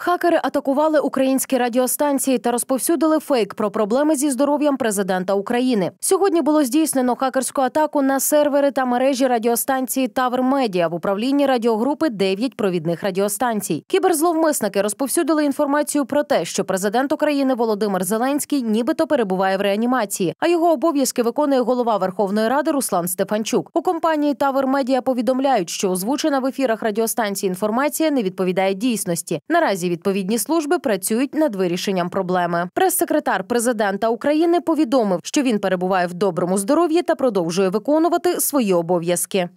Хакери атакували українські радіостанції та розповсюдили фейк про проблеми зі здоров'ям президента України. Сьогодні було здійснено хакерську атаку на сервери та мережі радіостанції Тавр Медіа в управлінні радіогрупи 9 провідних радіостанцій. Кіберзловмисники розповсюдили інформацію про те, що президент України Володимир Зеленський нібито перебуває в реанімації, а його обов'язки виконує голова Верховної Ради Руслан Стефанчук. У компанії Тавр Медіа повідомляють, що озвучена в ефірах радіостанції інформація не відповідає дійсності. Наразі відповідні служби працюють над вирішенням проблеми. Прес-секретар президента України повідомив, що він перебуває в доброму здоров'ї та продовжує виконувати свої обов'язки.